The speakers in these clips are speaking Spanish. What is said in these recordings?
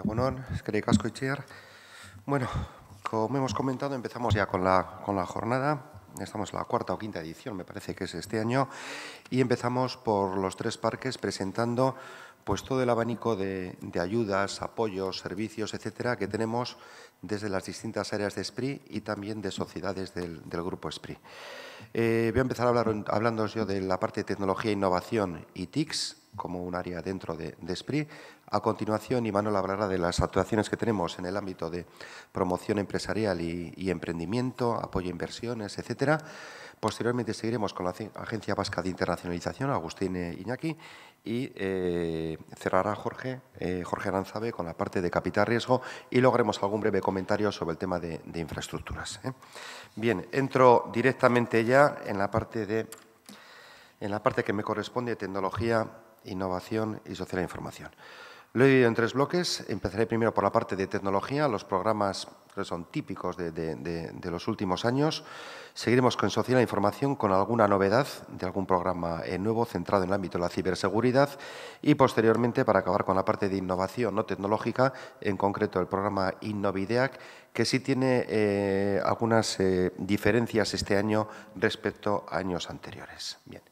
Egunon, Casco y Bueno, como hemos comentado, empezamos ya con la, jornada. Estamos en la cuarta o quinta edición, me parece que es este año, y empezamos por los tres parques presentando pues, todo el abanico de, ayudas, apoyos, servicios, etcétera, que tenemos desde las distintas áreas de SPRI y también de sociedades del, grupo SPRI. Eh, voy a empezar a hablando yo de la parte de tecnología, innovación y TICS, como un área dentro de, SPRI. A continuación, Imanol hablará de las actuaciones que tenemos en el ámbito de promoción empresarial y, emprendimiento, apoyo a inversiones, etcétera. Posteriormente seguiremos con la Agencia Vasca de Internacionalización, Agustín e Iñaki, y eh, cerrará Jorge, eh, Jorge Aranzabe con la parte de capital riesgo y logremos algún breve comentario sobre el tema de, infraestructuras. ¿eh? Bien, entro directamente ya en la parte de en la parte que me corresponde tecnología innovación y social e información. Lo he dividido en tres bloques. Empezaré primero por la parte de tecnología, los programas que son típicos de, los últimos años. Seguiremos con social e información con alguna novedad de algún programa eh, nuevo centrado en el ámbito de la ciberseguridad y posteriormente para acabar con la parte de innovación no tecnológica, en concreto el programa Innovideac, que sí tiene eh, algunas eh, diferencias este año respecto a años anteriores. Bien.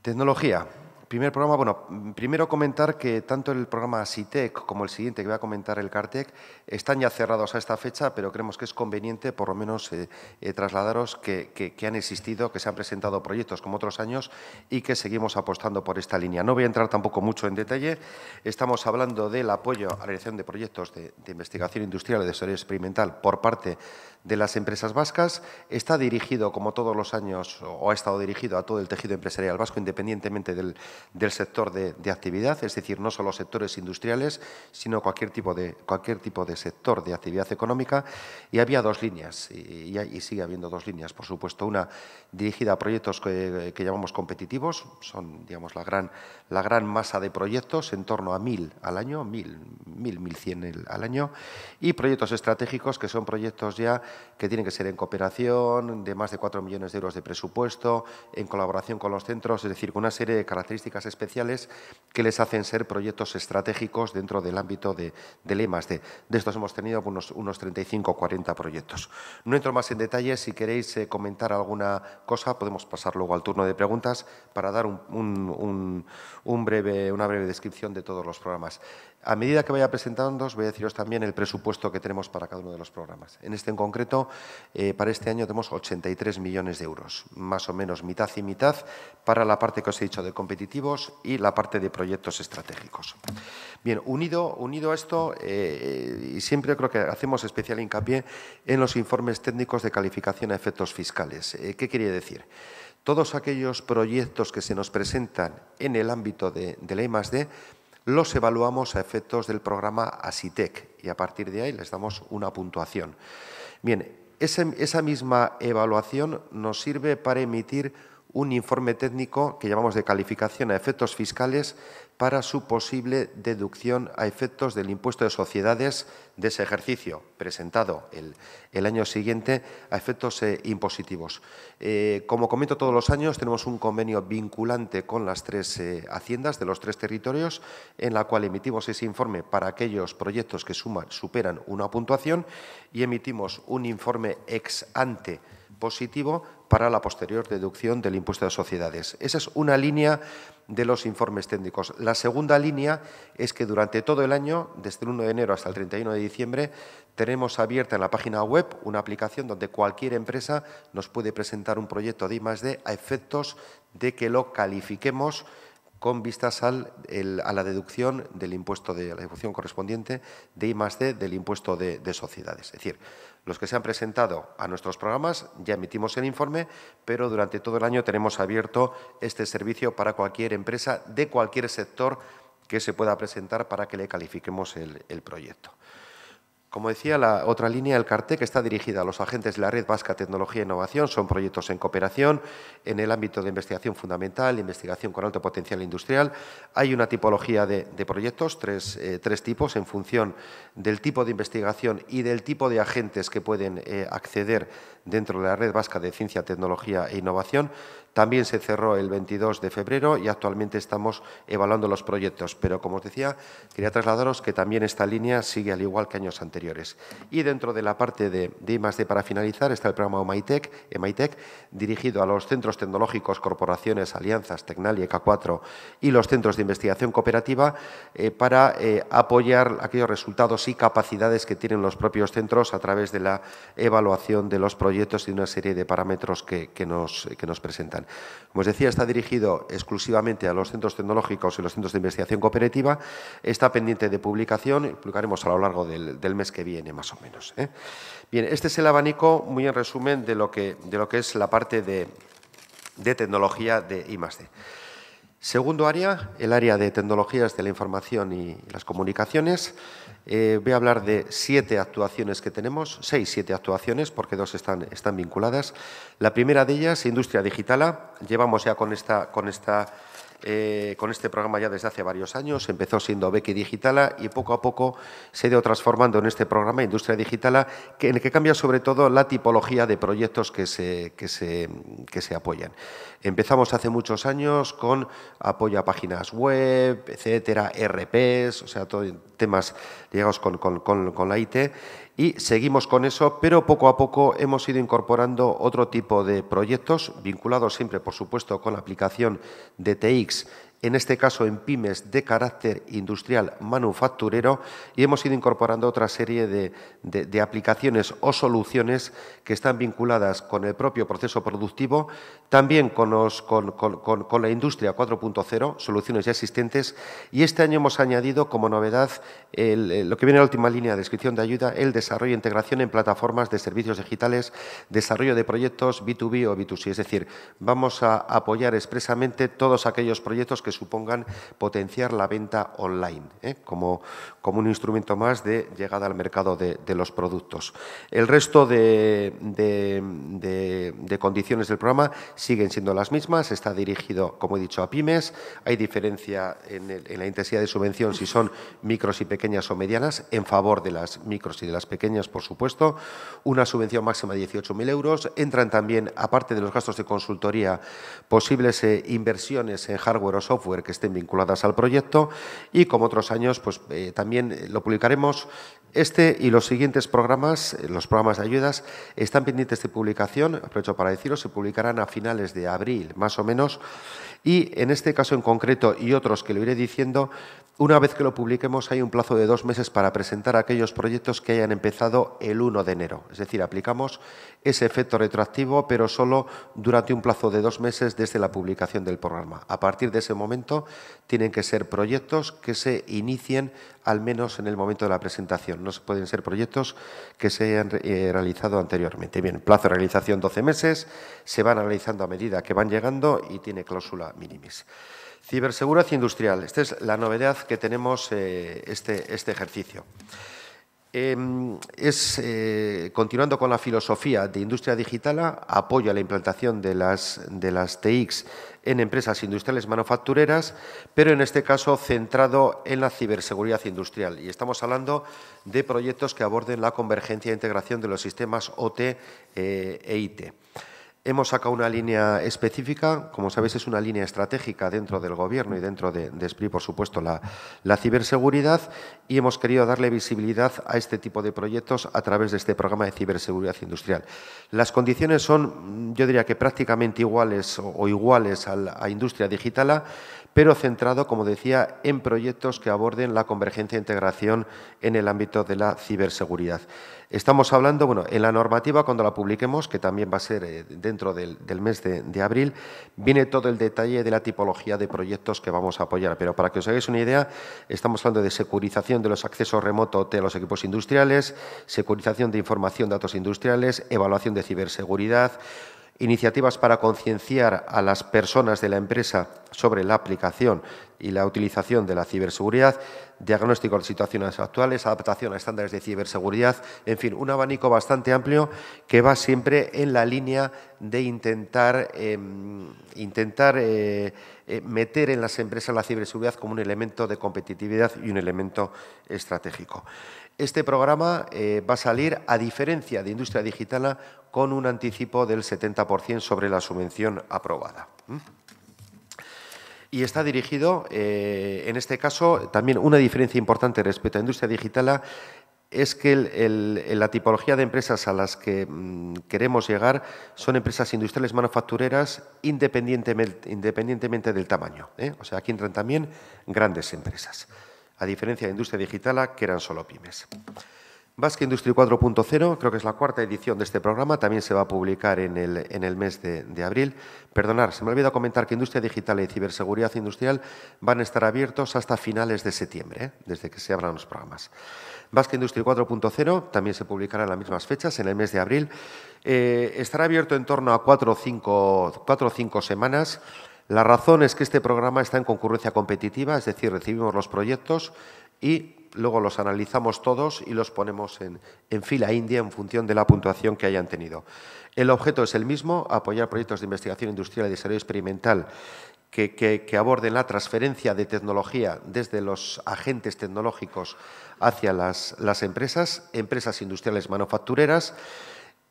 Tecnología primer programa, bueno, primero comentar que tanto el programa CITEC como el siguiente que voy a comentar el CARTEC están ya cerrados a esta fecha, pero creemos que es conveniente por lo menos eh, eh, trasladaros que, han existido, que se han presentado proyectos como otros años y que seguimos apostando por esta línea. No voy a entrar tampoco mucho en detalle. Estamos hablando del apoyo a la realización de proyectos de, investigación industrial y de desarrollo experimental por parte de las empresas vascas. Está dirigido, como todos los años, o ha estado dirigido a todo el tejido empresarial vasco, independientemente del del sector de, actividad, es decir, no solo sectores industriales, sino cualquier tipo de, cualquier tipo de sector de actividad económica. Y había dos líneas, y, sigue habiendo dos líneas, por supuesto. Una dirigida a proyectos que, que llamamos competitivos, son digamos, la gran la gran masa de proyectos, en torno a mil al año, mil, mil, mil cien al año, y proyectos estratégicos que son proyectos ya que tienen que ser en cooperación, de más de cuatro millones de euros de presupuesto, en colaboración con los centros, es decir, con una serie de características especiales que les hacen ser proyectos estratégicos dentro del ámbito de, del de De estos hemos tenido unos, unos 35 o 40 proyectos. No entro más en detalle, si queréis eh, comentar alguna cosa, podemos pasar luego al turno de preguntas para dar un una breve descripción de todos los programas. A medida que vaya presentando, voy a deciros también el presupuesto que tenemos para cada uno de los programas. En este en concreto, eh, para este año tenemos 83 millones de euros, más o menos mitad y mitad para la parte que os he dicho de competitivos y la parte de proyectos estratégicos. Bien, unido, unido a esto, eh, y siempre creo que hacemos especial hincapié en los informes técnicos de calificación a efectos fiscales. Eh, ¿Qué quería decir? todos aquellos proyectos que se nos presentan en el ámbito de, la I+.D. los evaluamos a efectos del programa ASITEC y a partir de ahí les damos una puntuación. Bien, esa misma evaluación nos sirve para emitir un informe técnico que llamamos de calificación a efectos fiscales para su posible deducción a efectos del impuesto de sociedades de ese ejercicio, presentado el, año siguiente a efectos eh, impositivos. Eh, como comento todos los años, tenemos un convenio vinculante con las tres eh, haciendas de los tres territorios, en la cual emitimos ese informe para aquellos proyectos que suman, superan una puntuación y emitimos un informe ex ante positivo para la posterior deducción del impuesto de sociedades. Esa es una línea de los informes técnicos. La segunda línea es que durante todo el año, desde el 1 de enero hasta el 31 de diciembre, tenemos abierta en la página web una aplicación donde cualquier empresa nos puede presentar un proyecto de I+D a efectos de que lo califiquemos con vistas a la deducción del impuesto de la deducción correspondiente de I más D del impuesto de, sociedades. Es decir, los que se han presentado a nuestros programas ya emitimos el informe, pero durante todo el año tenemos abierto este servicio para cualquier empresa de cualquier sector que se pueda presentar para que le califiquemos el proyecto. Como decía, la otra línea del cartel que está dirigida a los agentes de la Red Vasca Tecnología e Innovación son proyectos en cooperación en el ámbito de investigación fundamental, investigación con alto potencial industrial. Hay una tipología de, proyectos, eh, tres, tipos, en función del tipo de investigación y del tipo de agentes que pueden eh, acceder dentro de la Red Vasca de Ciencia, Tecnología e Innovación. También se cerró el 22 de febrero y actualmente estamos evaluando los proyectos. Pero, como os decía, quería trasladaros que también esta línea sigue al igual que años anteriores. Y dentro de la parte de, de para finalizar, está el programa MyTech, MITEC, dirigido a los centros tecnológicos, corporaciones, alianzas, Tecnal y ECA4 y los centros de investigación cooperativa eh, para eh, apoyar aquellos resultados y capacidades que tienen los propios centros a través de la evaluación de los proyectos y de una serie de parámetros que, nos, que nos presentan. Como os decía, está dirigido exclusivamente a los centros tecnológicos y los centros de investigación cooperativa. Está pendiente de publicación, y publicaremos a lo largo del, mes que viene, más o menos. ¿eh? Bien, este es el abanico, muy en resumen, de lo que, es la parte de, tecnología de I+.D. Segundo área, el área de tecnologías de la información y las comunicaciones. Eh, voy a hablar de siete actuaciones que tenemos, seis, siete actuaciones, porque dos están, están vinculadas. La primera de ellas, Industria Digitala. Llevamos ya con esta, con esta eh, con este programa ya desde hace varios años. Empezó siendo Becky Digitala y poco a poco se ha ido transformando en este programa Industria Digitala, que, en el que cambia sobre todo la tipología de proyectos que se, que se, apoyan. Empezamos hace muchos años con apoyo a páginas web, etcétera, RPs, o sea, todo, temas ligados con, con, con la IT y seguimos con eso, pero poco a poco hemos ido incorporando otro tipo de proyectos vinculados siempre, por supuesto, con la aplicación de TX en este caso en pymes de carácter industrial manufacturero, y hemos ido incorporando otra serie de, de, aplicaciones o soluciones que están vinculadas con el propio proceso productivo, también con, la industria 4.0, soluciones ya existentes, y este año hemos añadido como novedad eh, lo que viene en la última línea de descripción de ayuda, el desarrollo e integración en plataformas de servicios digitales, desarrollo de proyectos B2B o B2C, es decir, vamos a apoyar expresamente todos aquellos proyectos que supongan potenciar la venta online ¿eh? como, como un instrumento más de llegada al mercado de, los productos. El resto de, condiciones del programa siguen siendo las mismas, está dirigido, como he dicho, a pymes, hay diferencia en, la intensidad de subvención si son micros y pequeñas o medianas, en favor de las micros y de las pequeñas, por supuesto, una subvención máxima de 18.000 euros, entran también, aparte de los gastos de consultoría, posibles eh, inversiones en hardware o software, que estén vinculadas al proyecto y como otros años pues eh, también eh, lo publicaremos este y los siguientes programas, eh, los programas de ayudas, están pendientes de publicación, aprovecho para deciros, se publicarán a finales de abril más o menos y en este caso en concreto y otros que lo iré diciendo, una vez que lo publiquemos hay un plazo de dos meses para presentar aquellos proyectos que hayan empezado el 1 de enero. Es decir, aplicamos ese efecto retroactivo, pero solo durante un plazo de dos meses desde la publicación del programa. A partir de ese momento tienen que ser proyectos que se inicien al menos en el momento de la presentación. No pueden ser proyectos que se hayan eh, realizado anteriormente. Bien, plazo de realización 12 meses, se van analizando a medida que van llegando y tiene cláusula Ciberseguridad industrial. Esta es la novedad que tenemos eh, este, este, ejercicio. Em, es, eh, continuando con la filosofía de industria digital, apoyo a la implantación de las, de las en empresas industriales manufactureras, pero en este caso centrado en la ciberseguridad industrial. Y estamos hablando de proyectos que aborden la convergencia e integración de los sistemas OT eh, e IT. Hemos sacado una línea específica, como sabéis es una línea estratégica dentro del Gobierno y dentro de, de SPRI, por supuesto, la, ciberseguridad y hemos querido darle visibilidad a este tipo de proyectos a través de este programa de ciberseguridad industrial. Las condiciones son, yo diría que prácticamente iguales o, iguales a, la, industria digital, pero centrado, como decía, en proyectos que aborden la convergencia e integración en el ámbito de la ciberseguridad. Estamos hablando, bueno, en la normativa, cuando la publiquemos, que también va a ser eh, dentro del, mes de, abril, viene todo el detalle de la tipología de proyectos que vamos a apoyar. Pero para que os hagáis una idea, estamos hablando de securización de los accesos remotos de los equipos industriales, securización de información, datos industriales, evaluación de ciberseguridad, iniciativas para concienciar a las personas de la empresa sobre la aplicación y la utilización de la ciberseguridad, diagnóstico de situaciones actuales, adaptación a estándares de ciberseguridad, en fin, un abanico bastante amplio que va siempre en la línea de intentar, em, intentar eh, eh, meter en las empresas la ciberseguridad como un elemento de competitividad y un elemento estratégico. Este programa eh, va a salir, a diferencia de industria Digitala, con un anticipo del 70% sobre la subvención aprobada. ¿Mm? y está dirigido, eh, en este caso, también una diferencia importante respecto a industria Digitala, es que la tipología de empresas a las que mm, queremos llegar son empresas industriales manufactureras independientemente, del tamaño. ¿eh? O sea, aquí entran también grandes empresas a diferencia de Industria Digital, que eran solo pymes. Basque Industry 4.0, creo que es la cuarta edición de este programa, también se va a publicar en el, en el mes de, abril. Perdonar, se me ha olvidado comentar que Industria Digital y Ciberseguridad Industrial van a estar abiertos hasta finales de septiembre, ¿eh? desde que se abran los programas. Basque Industry 4.0 también se publicará en las mismas fechas, en el mes de abril. Eh, estará abierto en torno a cuatro o cinco semanas. La razón es que este programa está en concurrencia competitiva, es decir, recibimos los proyectos y luego los analizamos todos y los ponemos en, fila india en función de la puntuación que hayan tenido. El objeto es el mismo, apoyar proyectos de investigación industrial y desarrollo experimental que, aborden la transferencia de tecnología desde los agentes tecnológicos hacia las, las empresas, empresas industriales manufactureras,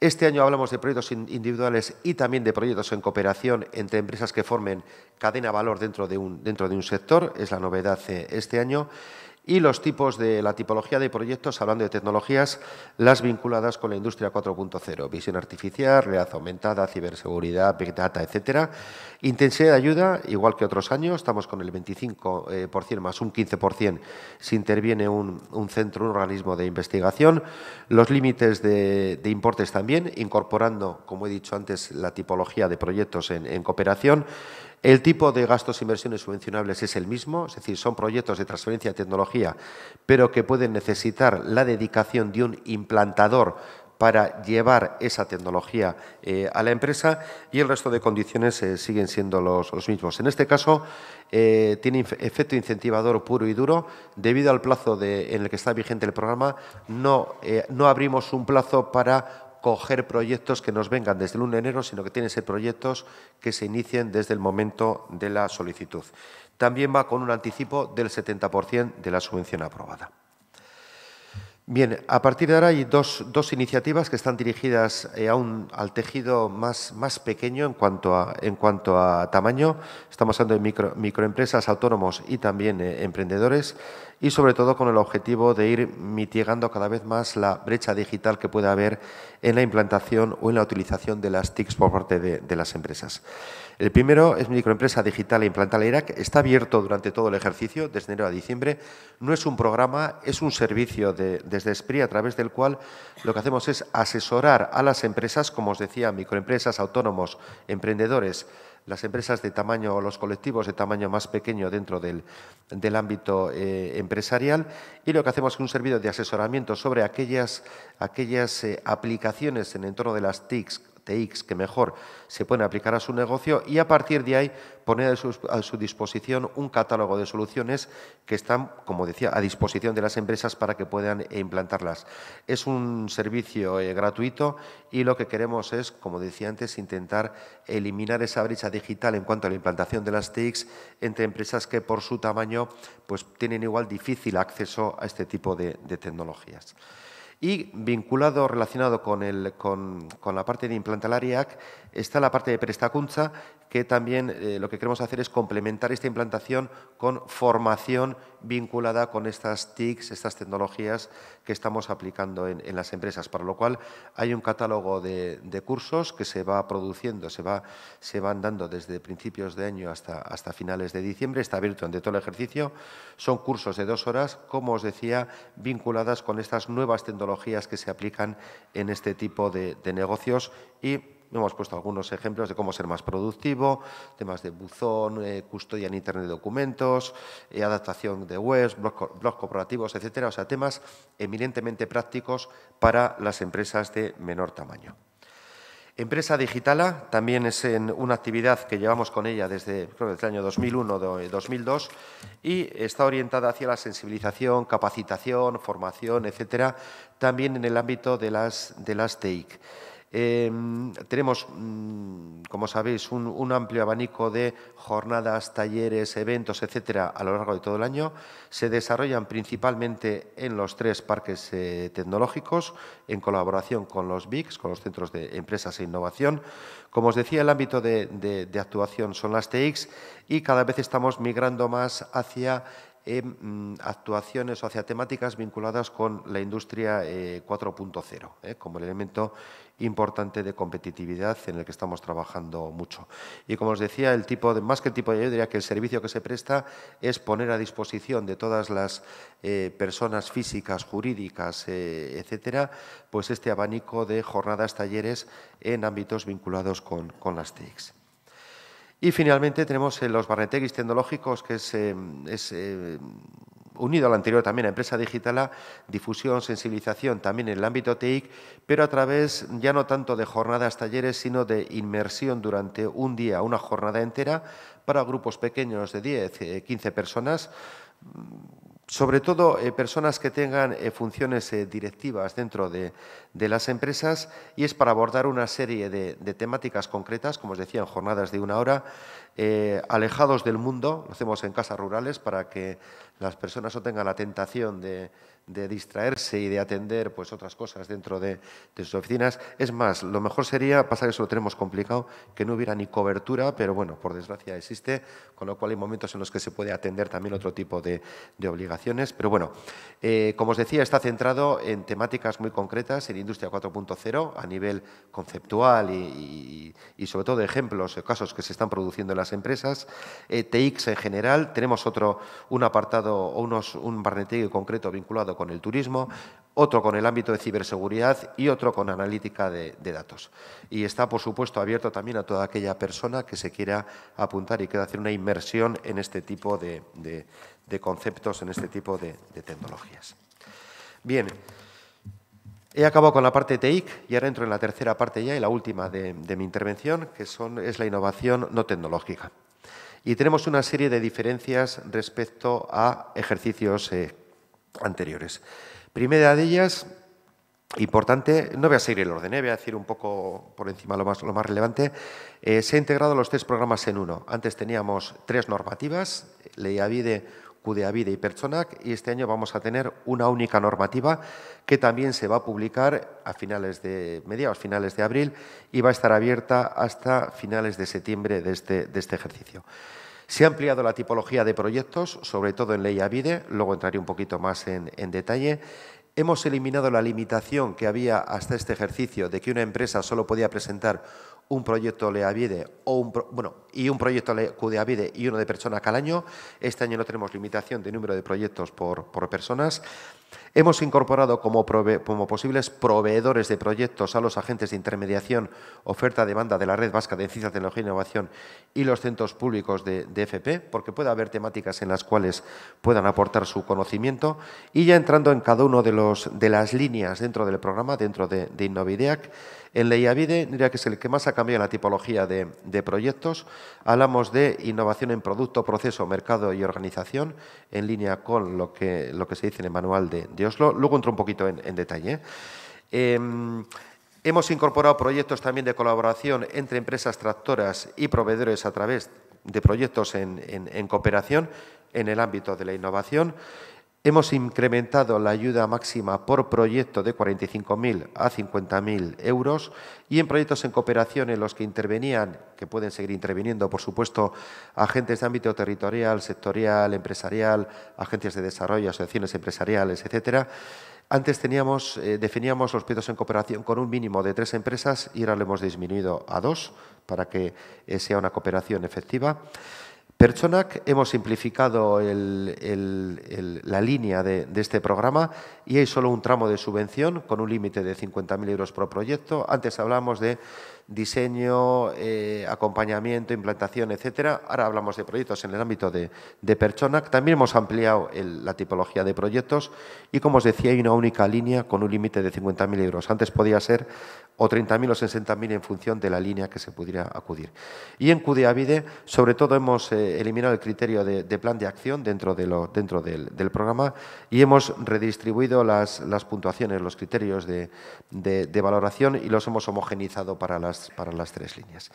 este año hablamos de proyectos individuales y también de proyectos en cooperación entre empresas que formen cadena valor dentro de un, dentro de un sector, es la novedad eh, este año y los tipos de la tipología de proyectos, hablando de tecnologías, las vinculadas con la industria 4.0, visión artificial, realidad aumentada, ciberseguridad, big data, etcétera. Intensidad de ayuda, igual que otros años, estamos con el 25% eh, más un 15% si interviene un, centro, un organismo de investigación. Los límites de, importes también, incorporando, como he dicho antes, la tipología de proyectos en cooperación. El tipo de gastos e inversiones subvencionables es el mismo, es decir, son proyectos de transferencia de tecnología, pero que pueden necesitar la dedicación de un implantador para llevar esa tecnología eh, a la empresa y el resto de condiciones eh, siguen siendo los, mismos. En este caso, eh, tiene efecto incentivador puro y duro. Debido al plazo en el que está vigente el programa, no, no abrimos un plazo para coger proyectos que nos vengan desde el 1 de enero, sino que tienen que ser proyectos que se inicien desde el momento de la solicitud. También va con un anticipo del 70% de la subvención aprobada. Bien, a partir de ahora hay dos, dos iniciativas que están dirigidas eh, a un, al tejido más, más pequeño en cuanto, a, en cuanto a tamaño. Estamos hablando de microempresas, autónomos y también eh, emprendedores y sobre todo con el objetivo de ir mitigando cada vez más la brecha digital que puede haber en la implantación o en la utilización de las TICs por parte de, las empresas. El primero es microempresa digital e la Irak. Está abierto durante todo el ejercicio, desde enero a diciembre. No es un programa, es un servicio desde SPRI a través del cual lo que hacemos es asesorar a las empresas, como os decía, microempresas, autónomos, emprendedores, las empresas de tamaño o los colectivos de tamaño más pequeño dentro del, ámbito eh, empresarial y lo que hacemos es un servicio de asesoramiento sobre aquellas, aquellas eh, aplicaciones en el entorno de las TICs TX que mejor se pueden aplicar a su negocio y a partir de ahí poner a su, disposición un catálogo de soluciones que están, como decía, a disposición de las empresas para que puedan implantarlas. Es un servicio eh, gratuito y lo que queremos es, como decía antes, intentar eliminar esa brecha digital en cuanto a la implantación de las TICs entre empresas que por su tamaño pues, tienen igual difícil acceso a este tipo de tecnologías. Y vinculado, relacionado con, el, con, la parte de IAC está la parte de Prestacunza, que también eh, lo que queremos hacer es complementar esta implantación con formación vinculada con estas TICs, estas tecnologías que estamos aplicando en, las empresas, para lo cual hay un catálogo de, cursos que se va produciendo, se, va, se van dando desde principios de año hasta, hasta finales de diciembre, está abierto ante todo el ejercicio, son cursos de dos horas, como os decía, vinculadas con estas nuevas tecnologías que se aplican en este tipo de, negocios y Hemos puesto algunos ejemplos de cómo ser más productivo, temas de buzón, eh, custodia en Internet de documentos, eh, adaptación de webs, blogs corporativos, etcétera. O sea, temas eminentemente prácticos para las empresas de menor tamaño. Empresa Digitala también es una actividad que llevamos con ella desde, el año 2001-2002 eh, y está orientada hacia la sensibilización, capacitación, formación, etcétera, también en el ámbito de las, de las TIC. Em, tenemos, mm, como sabéis, un, amplio abanico de jornadas, talleres, eventos, etcétera, a lo largo de todo el año. Se desarrollan principalmente en los tres parques eh, tecnológicos, en colaboración con los BICs, con los Centros de Empresas e Innovación. Como os decía, el ámbito de, actuación son las TICS y cada vez estamos migrando más hacia em, mm, actuaciones o hacia temáticas vinculadas con la industria 4.0, eh, eh, como el elemento importante de competitividad en el que estamos trabajando mucho. Y como os decía, el tipo de, más que el tipo de ayuda, diría que el servicio que se presta es poner a disposición de todas las eh, personas físicas, jurídicas, eh, etcétera, pues este abanico de jornadas, talleres en ámbitos vinculados con, las TICs. Y finalmente tenemos eh, los barneteguis tecnológicos, que es unido al anterior también a empresa digital, difusión, sensibilización también en el ámbito TIC, pero a través ya no tanto de jornadas, talleres, sino de inmersión durante un día, una jornada entera, para grupos pequeños de 10, 15 eh, personas, mm, sobre todo eh, personas que tengan eh, funciones directivas dentro de, las empresas y es para abordar una serie de, de, temáticas concretas, como os decía, jornadas de una hora, eh, alejados del mundo, lo hacemos en casas rurales para que las personas no tengan la tentación de, distraerse y de atender pues, otras cosas dentro de, sus oficinas. Es más, lo mejor sería, pasar eso lo tenemos complicado, que no hubiera ni cobertura, pero bueno, por desgracia existe, con lo cual hay momentos en los que se puede atender también otro tipo de, obligaciones. Pero bueno, eh, como os decía, está centrado en temáticas muy concretas, en Industria 4.0, a nivel conceptual y, y sobre todo de ejemplos, casos que se están produciendo en la las empresas, eh, TX en general, tenemos otro, un apartado o unos, un barnetillo concreto vinculado con el turismo, otro con el ámbito de ciberseguridad y otro con analítica de, datos. Y está, por supuesto, abierto también a toda aquella persona que se quiera apuntar y quiera hacer una inmersión en este tipo de, de conceptos, en este tipo de tecnologías. Bien. He acabado con la parte TIC y ahora entro en la tercera parte ya y la última de, mi intervención, que es la innovación no tecnológica. Y tenemos una serie de diferencias respecto a ejercicios eh, anteriores. Primera de ellas, importante, no voy a seguir el orden, eh, voy a decir un poco por encima lo más, lo más relevante. Eh, se han integrado los tres programas en uno. Antes teníamos tres normativas, ley AVIDE, Cudeavide y Pertsonac y este año vamos a tener una única normativa que también se va a publicar a finales de mediados, finales de abril y va a estar abierta hasta finales de septiembre de este, de este ejercicio. Se ha ampliado la tipología de proyectos, sobre todo en ley Avide, luego entraré un poquito más en, en detalle. Hemos eliminado la limitación que había hasta este ejercicio de que una empresa solo podía presentar un proyecto avide o un bueno, y un proyecto vide y uno de persona cada año. Este año no tenemos limitación de número de proyectos por, por personas. Hemos incorporado como, posibles proveedores de proyectos a los agentes de intermediación, oferta-demanda de la Red Vasca de Ciencia, Tecnología e Innovación y los centros públicos de, FP, porque puede haber temáticas en las cuales puedan aportar su conocimiento. Y ya entrando en cada una de, las líneas dentro del programa, dentro de, de Innovideac, en Leiavide diría que es el que más ha cambiado la tipología de, proyectos. Hablamos de innovación en producto, proceso, mercado y organización, en línea con lo que se dice en el manual de Luego entro un poquito en, detalle. ¿eh? Em, hemos incorporado proyectos también de colaboración entre empresas tractoras y proveedores a través de proyectos en cooperación en el ámbito de la innovación. Hemos incrementado la ayuda máxima por proyecto de 45.000 a 50.000 euros y en proyectos en cooperación en los que intervenían, que pueden seguir interviniendo, por supuesto, agentes de ámbito territorial, sectorial, empresarial, agencias de desarrollo, asociaciones empresariales, etcétera. Antes teníamos, eh, definíamos los proyectos en cooperación con un mínimo de tres empresas y ahora lo hemos disminuido a dos para que eh, sea una cooperación efectiva. Personac hemos simplificado la línea de, este programa y hay solo un tramo de subvención con un límite de 50.000 euros por proyecto. Antes hablábamos de diseño, eh, acompañamiento, implantación, etcétera. Ahora hablamos de proyectos en el ámbito de, de Perchonac. También hemos ampliado la tipología de proyectos y, como os decía, hay una única línea con un límite de 50.000 euros. Antes podía ser o 30.000 o 60.000 en función de la línea que se pudiera acudir. Y en Cudiavide, sobre todo, hemos eh, eliminado el criterio de, plan de acción dentro, de dentro del, programa y hemos redistribuido las, puntuaciones, los criterios de, de valoración y los hemos homogenizado para las para las tres líneas.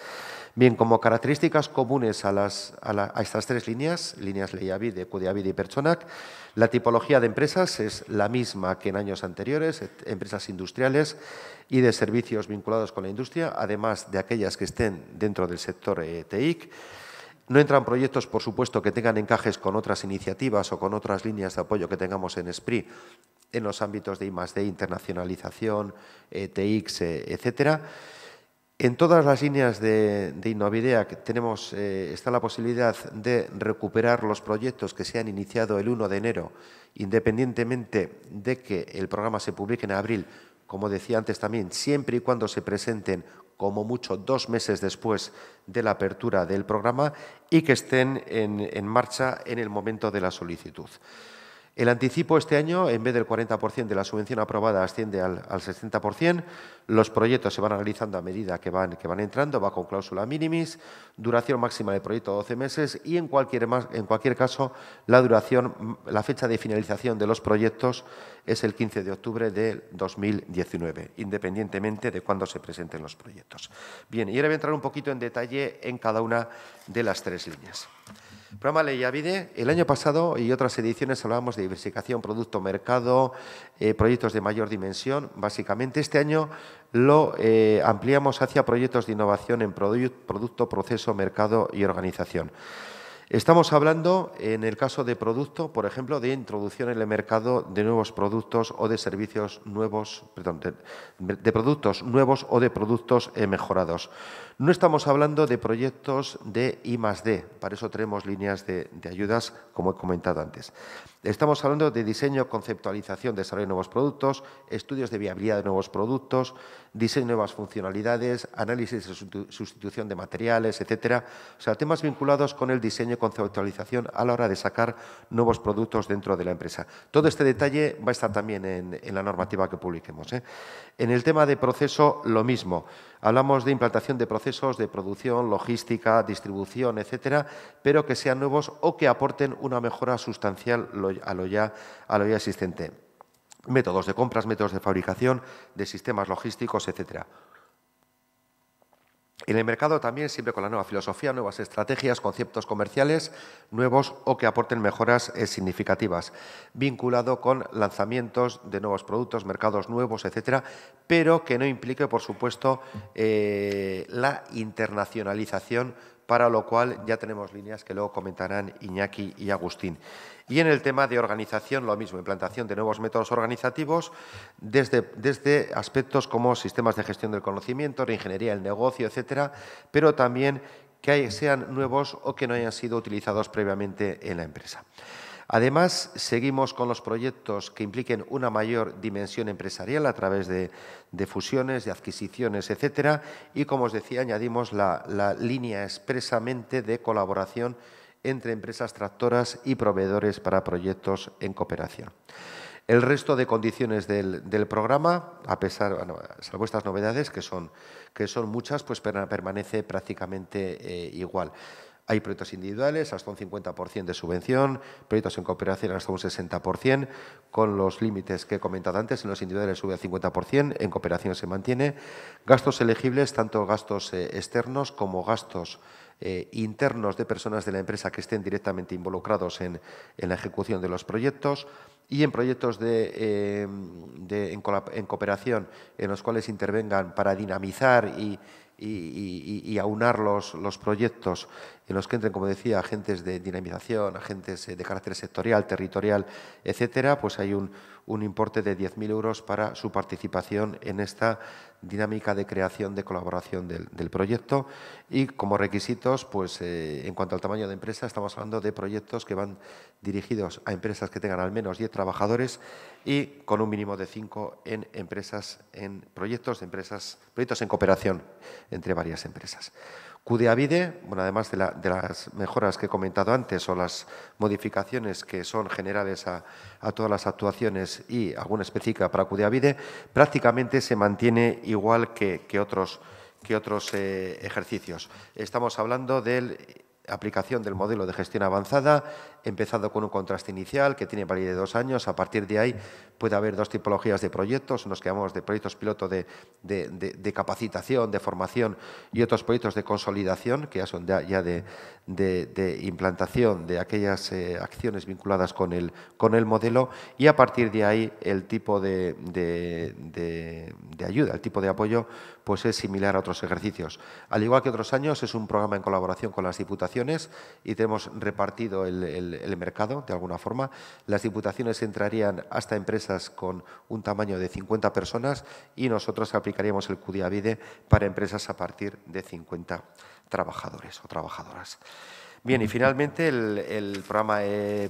Bien, como características comunes a, las, a, estas tres líneas, líneas Leyavide, Cudiavide y Perchonac, la tipología de empresas es la misma que en años anteriores, empresas industriales y de servicios vinculados con la industria, además de aquellas que estén dentro del sector eh, TIC. No entran proyectos, por supuesto, que tengan encajes con otras iniciativas o con otras líneas de apoyo que tengamos en SPRI en los ámbitos de I+.D., internacionalización, ETI, eh, etcétera. En todas las líneas de, de tenemos, eh, está la posibilidad de recuperar los proyectos que se han iniciado el 1 de enero, independientemente de que el programa se publique en abril, como decía antes también, siempre y cuando se presenten como mucho dos meses después de la apertura del programa y que estén en marcha en el momento de la solicitud. El anticipo este año, en vez del 40% de la subvención aprobada, asciende al, 60%. Los proyectos se van realizando a medida que van, que van entrando, va con cláusula minimis, duración máxima del proyecto 12 meses y, en cualquier, en cualquier caso, la, duración, la fecha de finalización de los proyectos es el 15 de octubre de 2019, independientemente de cuándo se presenten los proyectos. Bien, y ahora voy a entrar un poquito en detalle en cada una de las tres líneas. El programa Ley el año pasado y otras ediciones hablábamos de diversificación, producto, mercado, eh, proyectos de mayor dimensión. Básicamente, este año lo eh, ampliamos hacia proyectos de innovación en producto, proceso, mercado y organización. Estamos hablando, en el caso de producto, por ejemplo, de introducción en el mercado de nuevos productos o de servicios nuevos, perdón, de, productos nuevos o de productos eh, mejorados. No estamos hablando de proyectos de I más D, para eso tenemos líneas de, ayudas, como he comentado antes. Estamos hablando de diseño, conceptualización, desarrollo de nuevos productos, estudios de viabilidad de nuevos productos, diseño de nuevas funcionalidades, análisis de sustitución de materiales, etcétera. O sea, temas vinculados con el diseño conceptualización a la hora de sacar nuevos productos dentro de la empresa. Todo este detalle va a estar también en, la normativa que publiquemos. ¿eh? En el tema de proceso, lo mismo. Hablamos de implantación de procesos de producción, logística, distribución, etcétera, pero que sean nuevos o que aporten una mejora sustancial a lo ya, a lo ya existente métodos de compras, métodos de fabricación, de sistemas logísticos, etcétera. En el mercado también, siempre con la nueva filosofía, nuevas estrategias, conceptos comerciales nuevos o que aporten mejoras eh, significativas, vinculado con lanzamientos de nuevos productos, mercados nuevos, etcétera, pero que no implique, por supuesto, eh, la internacionalización para lo cual ya tenemos líneas que luego comentarán Iñaki y Agustín. Y en el tema de organización, lo mismo, implantación de nuevos métodos organizativos desde, desde aspectos como sistemas de gestión del conocimiento, reingeniería del negocio, etcétera, pero también que sean nuevos o que no hayan sido utilizados previamente en la empresa. Además, seguimos con los proyectos que impliquen una mayor dimensión empresarial a través de, fusiones, de adquisiciones, etcétera. Y, como os decía, añadimos la, línea expresamente de colaboración entre empresas tractoras y proveedores para proyectos en cooperación. El resto de condiciones del, programa, a pesar, de salvo estas novedades, que son, que son muchas, pues permanece prácticamente eh, igual. Hay proyectos individuales hasta un 50% de subvención, proyectos en cooperación hasta un 60%, con los límites que he comentado antes, en los individuales sube al 50%, en cooperación se mantiene. Gastos elegibles, tanto gastos eh, externos como gastos eh, internos de personas de la empresa que estén directamente involucrados en, la ejecución de los proyectos y en proyectos de, eh, en cooperación en los cuales intervengan para dinamizar y y, aunar los, los, proyectos en los que entren, como decía, agentes de dinamización, agentes eh, de carácter sectorial, territorial, etcétera, pues hay un, un importe de 10.000 euros para su participación en esta dinámica de creación de colaboración del, proyecto y como requisitos, pues eh, en cuanto al tamaño de empresa, estamos hablando de proyectos que van dirigidos a empresas que tengan al menos 10 trabajadores y con un mínimo de 5 en empresas en proyectos de empresas, proyectos en cooperación entre varias empresas. Cudeavide, bueno, además de, las mejoras que he comentado antes o las modificaciones que son generales a, todas las actuaciones y alguna específica para Cudeavide, prácticamente se mantiene igual que, otros, que otros eh, ejercicios. Estamos hablando del aplicación del modelo de gestión avanzada, empezado con un contraste inicial que tiene validez de dos años. A partir de ahí puede haber dos tipologías de proyectos, unos que llamamos de proyectos piloto de, capacitación, de formación y otros proyectos de consolidación, que ya son ya de, implantación de aquellas eh, acciones vinculadas con el, con el modelo. Y a partir de ahí el tipo de, ayuda, el tipo de apoyo, pues es similar a otros ejercicios. Al igual que otros años, es un programa en colaboración con las diputaciones y tenemos repartido el, mercado de alguna forma. Las diputaciones entrarían hasta empresas con un tamaño de 50 personas y nosotros aplicaríamos el CUDIAVIDE para empresas a partir de 50 trabajadores o trabajadoras. Bien, y finalmente el, programa eh,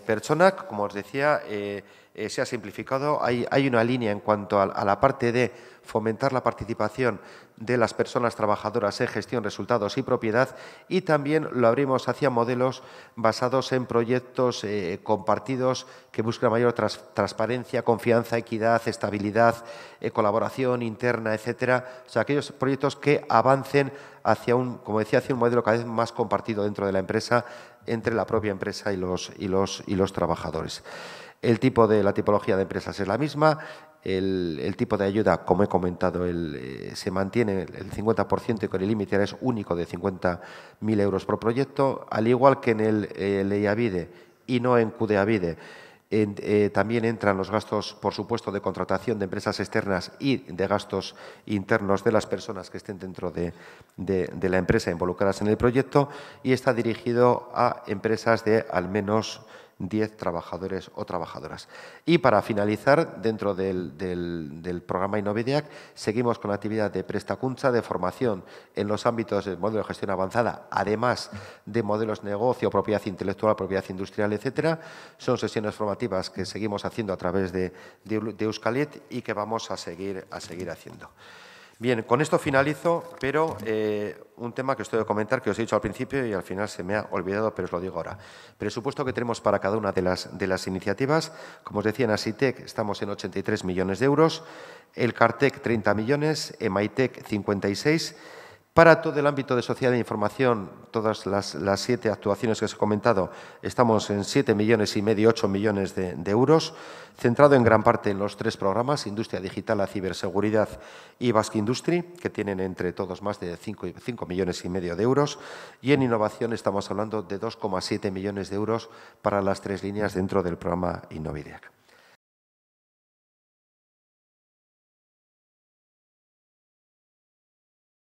como os decía, eh, eh, se ha simplificado. Hay, una línea en cuanto a la parte de fomentar la participación de las personas trabajadoras en gestión, resultados y propiedad y también lo abrimos hacia modelos basados en proyectos eh, compartidos que buscan mayor transparencia, confianza, equidad, estabilidad, eh, colaboración interna, etcétera. O sea, aquellos proyectos que avancen hacia un, como decía, hacia un modelo cada vez más compartido dentro de la empresa, entre la propia empresa y los, y los, y los trabajadores. El tipo de la tipología de empresas es la misma, el, tipo de ayuda, como he comentado, eh, se mantiene el 50% y con el límite es único de 50.000 euros por proyecto, al igual que en el eh, Leyavide e y no en CUDEAVIDE. Eh, también entran los gastos, por supuesto, de contratación de empresas externas y de gastos internos de las personas que estén dentro de la empresa involucradas en el proyecto y está dirigido a empresas de al menos 10 trabajadores o trabajadoras. Y para finalizar, dentro del, programa Innovidiac, seguimos con la actividad de prestacuncha de formación en los ámbitos del modelo de gestión avanzada, además de modelos negocio, propiedad intelectual, propiedad industrial, etcétera. Son sesiones formativas que seguimos haciendo a través de, de, y que vamos a seguir, a seguir haciendo. Bien, con esto finalizo, pero eh, un tema que os tengo comentar, que os he dicho al principio y al final se me ha olvidado, pero os lo digo ahora. Presupuesto que tenemos para cada una de las, de las iniciativas. Como os decía, en Asitec estamos en 83 millones de euros, el Cartec 30 millones, EMAITEC 56 para todo el ámbito de sociedad e información, todas las, siete actuaciones que os he comentado, estamos en siete millones y medio, ocho millones de, euros, centrado en gran parte en los tres programas, Industria Digital, la Ciberseguridad y Basque Industry, que tienen entre todos más de cinco millones y medio de euros, y en innovación estamos hablando de 2,7 millones de euros para las tres líneas dentro del programa Innovideac.